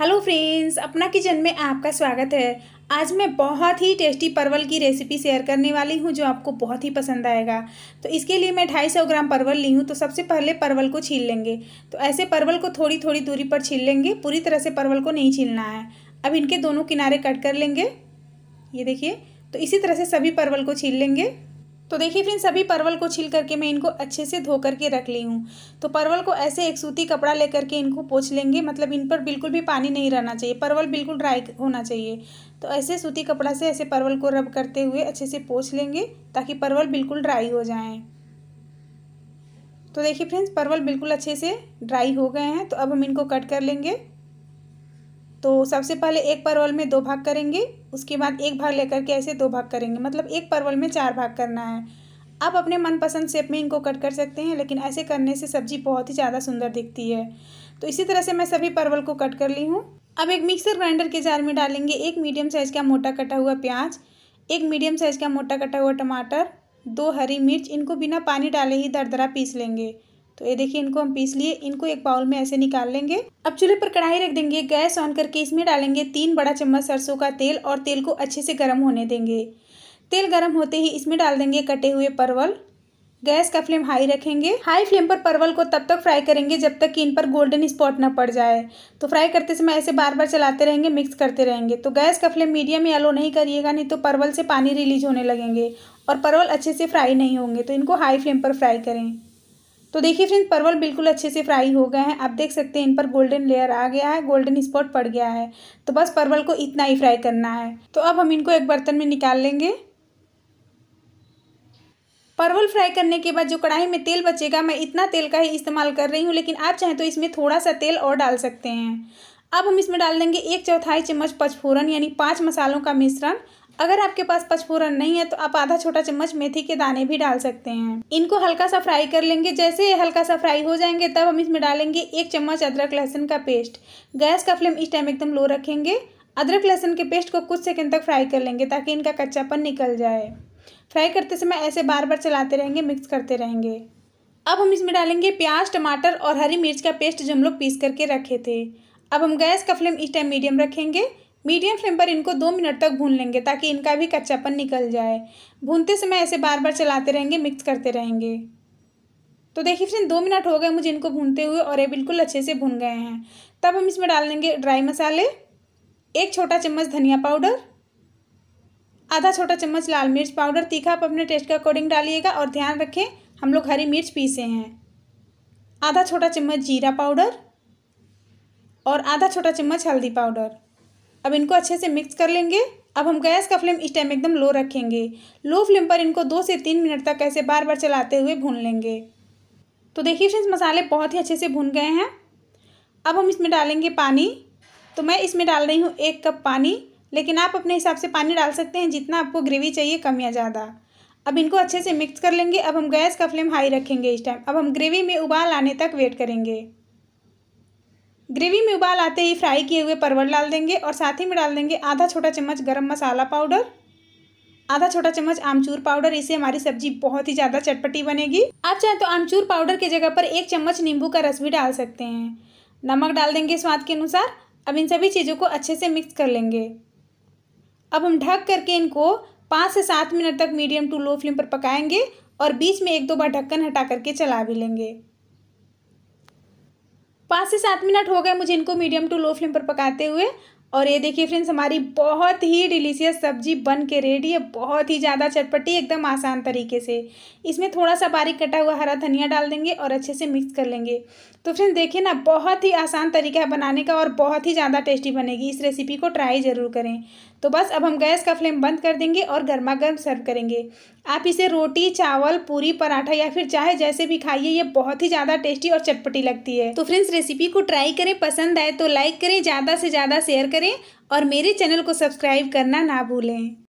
hello friends अपना kitchen में आपका स्वागत है आज मैं बहुत ही टेस्टी परवल की रेसिपी शेयर करने वाली हूँ जो आपको बहुत ही पसंद आएगा तो इसके लिए मैं ढाई सौ ग्राम परवल ली हूँ तो सबसे पहले परवल को छील लेंगे तो ऐसे परवल को थोड़ी थोड़ी दूरी पर छील लेंगे पूरी तरह से परवल को नहीं छीलना है अब इनके दोनों किनारे कट कर लेंगे ये देखिए तो इसी तरह से सभी परवल को छील लेंगे तो देखिए फ्रेंड्स सभी परवल को छील करके मैं इनको अच्छे से धो करके रख ली हूँ तो परवल को ऐसे एक सूती कपड़ा लेकर के इनको पोछ लेंगे मतलब इन पर बिल्कुल भी पानी नहीं रहना चाहिए परवल बिल्कुल ड्राई होना चाहिए तो ऐसे सूती कपड़ा से ऐसे परवल को रब करते हुए अच्छे से पोछ लेंगे ताकि परवल बिल्कुल ड्राई हो जाएँ तो देखिए फ्रेंड्स परवल बिल्कुल अच्छे से ड्राई हो गए हैं तो अब हम इनको कट कर लेंगे तो सबसे पहले एक परवल में दो भाग करेंगे उसके बाद एक भाग लेकर के ऐसे दो भाग करेंगे मतलब एक परवल में चार भाग करना है आप अपने मनपसंद शेप में इनको कट कर सकते हैं लेकिन ऐसे करने से सब्जी बहुत ही ज़्यादा सुंदर दिखती है तो इसी तरह से मैं सभी परवल को कट कर ली हूँ अब एक मिक्सर ग्राइंडर के जार में डालेंगे एक मीडियम साइज़ का मोटा कटा हुआ प्याज एक मीडियम साइज़ का मोटा कटा हुआ टमाटर दो हरी मिर्च इनको बिना पानी डाले ही दरदरा पीस लेंगे तो ये देखिए इनको हम पीस लिए इनको एक बाउल में ऐसे निकाल लेंगे अब चूल्हे पर कढ़ाई रख देंगे गैस ऑन करके इसमें डालेंगे तीन बड़ा चम्मच सरसों का तेल और तेल को अच्छे से गर्म होने देंगे तेल गर्म होते ही इसमें डाल देंगे कटे हुए परवल गैस का फ्लेम हाई रखेंगे हाई फ्लेम पर परवल को तब तक फ्राई करेंगे जब तक कि इन पर गोल्डन स्पॉट ना पड़ जाए तो फ्राई करते समय ऐसे बार बार चलाते रहेंगे मिक्स करते रहेंगे तो गैस का फ्लेम मीडियम या लो नहीं करिएगा नहीं तो परवल से पानी रिलीज होने लगेंगे और परवल अच्छे से फ्राई नहीं होंगे तो इनको हाई फ्लेम पर फ्राई करें तो देखिए फ्रेंड्स परवल बिल्कुल अच्छे से फ्राई हो गए हैं आप देख सकते हैं इन पर गोल्डन लेयर आ गया है गोल्डन स्पॉट पड़ गया है तो बस परवल को इतना ही फ्राई करना है तो अब हम इनको एक बर्तन में निकाल लेंगे परवल फ्राई करने के बाद जो कढ़ाई में तेल बचेगा मैं इतना तेल का ही इस्तेमाल कर रही हूँ लेकिन आप चाहें तो इसमें थोड़ा सा तेल और डाल सकते हैं अब हम इसमें डाल देंगे एक चौथाई चम्मच पचफोरन यानी पाँच मसालों का मिश्रण अगर आपके पास पचफोरन नहीं है तो आप आधा छोटा चम्मच मेथी के दाने भी डाल सकते हैं इनको हल्का सा फ्राई कर लेंगे जैसे हल्का सा फ्राई हो जाएंगे तब हम इसमें डालेंगे एक चम्मच अदरक लहसुन का पेस्ट गैस का फ्लेम इस टाइम एकदम लो रखेंगे अदरक लहसुन के पेस्ट को कुछ सेकेंड तक फ्राई कर लेंगे ताकि इनका कच्चापन निकल जाए फ्राई करते समय ऐसे बार बार चलाते रहेंगे मिक्स करते रहेंगे अब हम इसमें डालेंगे प्याज टमाटर और हरी मिर्च का पेस्ट जो हम लोग पीस करके रखे थे अब हम गैस का फ्लेम इस टाइम मीडियम रखेंगे मीडियम फ्लेम पर इनको दो मिनट तक भून लेंगे ताकि इनका भी कच्चापन निकल जाए भूनते समय ऐसे बार बार चलाते रहेंगे मिक्स करते रहेंगे तो देखिए फ्रेंड दो मिनट हो गए मुझे इनको भूनते हुए और ये बिल्कुल अच्छे से भून गए हैं तब हम इसमें डाल देंगे ड्राई मसाले एक छोटा चम्मच धनिया पाउडर आधा छोटा चम्मच लाल मिर्च पाउडर तीखा आप अपने टेस्ट के अकॉर्डिंग डालिएगा और ध्यान रखें हम लोग हरी मिर्च पीसे हैं आधा छोटा चम्मच जीरा पाउडर और आधा छोटा चम्मच हल्दी पाउडर अब इनको अच्छे से मिक्स कर लेंगे अब हम गैस का फ्लेम इस टाइम एकदम लो रखेंगे लो फ्लेम पर इनको दो से तीन मिनट तक ऐसे बार बार चलाते हुए भून लेंगे तो देखिए फ्रेंड्स मसाले बहुत ही अच्छे से भून गए हैं अब हम इसमें डालेंगे पानी तो मैं इसमें डाल रही हूँ एक कप पानी लेकिन आप अपने हिसाब से पानी डाल सकते हैं जितना आपको ग्रेवी चाहिए कम या ज़्यादा अब इनको अच्छे से मिक्स कर लेंगे अब हम गैस का फ्लेम हाई रखेंगे इस टाइम अब हम ग्रेवी में उबाल आने तक वेट करेंगे ग्रेवी में उबाल आते ही फ्राई किए हुए परवल डाल देंगे और साथ ही में डाल देंगे आधा छोटा चम्मच गरम मसाला पाउडर आधा छोटा चम्मच आमचूर पाउडर इससे हमारी सब्जी बहुत ही ज़्यादा चटपटी बनेगी आप चाहें तो आमचूर पाउडर की जगह पर एक चम्मच नींबू का रस भी डाल सकते हैं नमक डाल देंगे स्वाद के अनुसार अब इन सभी चीज़ों को अच्छे से मिक्स कर लेंगे अब हम ढक करके इनको पाँच से सात मिनट तक मीडियम टू लो फ्लेम पर पकाएंगे और बीच में एक दो बार ढक्कन हटा करके चला भी लेंगे पाँच से सात मिनट हो गए मुझे इनको मीडियम टू लो फ्लेम पर पकाते हुए और ये देखिए फ्रेंड्स हमारी बहुत ही डिलीशियस सब्जी बन के रेडी है बहुत ही ज़्यादा चटपटी एकदम आसान तरीके से इसमें थोड़ा सा बारीक कटा हुआ हरा धनिया डाल देंगे और अच्छे से मिक्स कर लेंगे तो फ्रेंड्स देखिए ना बहुत ही आसान तरीका है बनाने का और बहुत ही ज़्यादा टेस्टी बनेगी इस रेसिपी को ट्राई ज़रूर करें तो बस अब हम गैस का फ्लेम बंद कर देंगे और गर्मा गर्म सर्व करेंगे आप इसे रोटी चावल पूरी पराठा या फिर चाहे जैसे भी खाइए ये बहुत ही ज़्यादा टेस्टी और चटपटी लगती है तो फ्रेंड्स रेसिपी को ट्राई करें पसंद आए तो लाइक करें ज़्यादा से ज़्यादा शेयर करें और मेरे चैनल को सब्सक्राइब करना ना भूलें